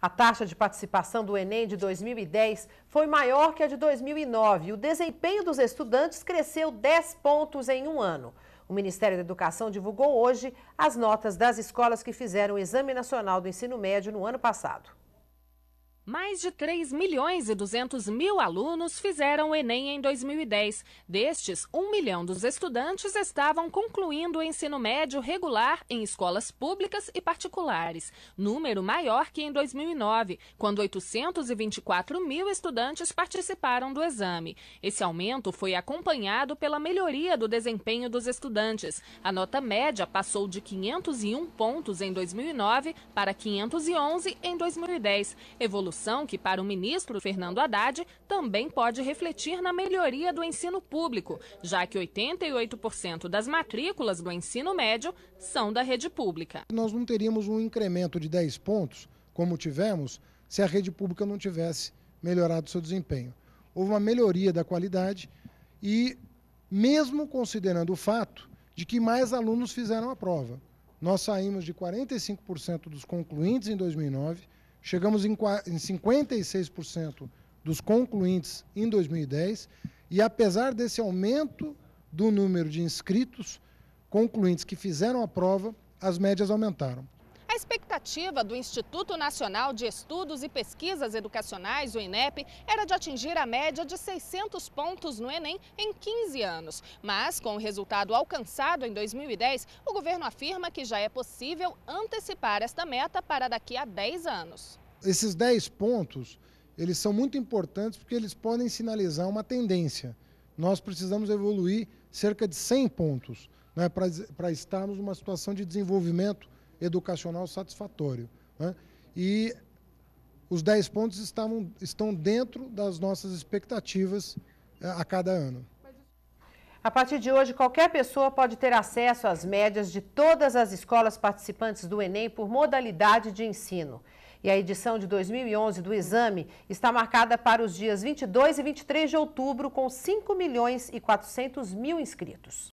A taxa de participação do Enem de 2010 foi maior que a de 2009 e o desempenho dos estudantes cresceu 10 pontos em um ano. O Ministério da Educação divulgou hoje as notas das escolas que fizeram o Exame Nacional do Ensino Médio no ano passado. Mais de 3 milhões e 200 mil alunos fizeram o Enem em 2010. Destes, 1 milhão dos estudantes estavam concluindo o ensino médio regular em escolas públicas e particulares, número maior que em 2009, quando 824 mil estudantes participaram do exame. Esse aumento foi acompanhado pela melhoria do desempenho dos estudantes. A nota média passou de 501 pontos em 2009 para 511 em 2010, evolução que, para o ministro Fernando Haddad, também pode refletir na melhoria do ensino público, já que 88% das matrículas do ensino médio são da rede pública. Nós não teríamos um incremento de 10 pontos, como tivemos, se a rede pública não tivesse melhorado seu desempenho. Houve uma melhoria da qualidade e, mesmo considerando o fato de que mais alunos fizeram a prova, nós saímos de 45% dos concluintes em 2009 Chegamos em 56% dos concluintes em 2010 e apesar desse aumento do número de inscritos concluintes que fizeram a prova, as médias aumentaram expectativa do Instituto Nacional de Estudos e Pesquisas Educacionais, o INEP, era de atingir a média de 600 pontos no Enem em 15 anos. Mas, com o resultado alcançado em 2010, o governo afirma que já é possível antecipar esta meta para daqui a 10 anos. Esses 10 pontos, eles são muito importantes porque eles podem sinalizar uma tendência. Nós precisamos evoluir cerca de 100 pontos né, para estarmos numa situação de desenvolvimento educacional satisfatório. Né? E os 10 pontos estavam, estão dentro das nossas expectativas eh, a cada ano. A partir de hoje, qualquer pessoa pode ter acesso às médias de todas as escolas participantes do Enem por modalidade de ensino. E a edição de 2011 do exame está marcada para os dias 22 e 23 de outubro, com 5 milhões e 400 mil inscritos.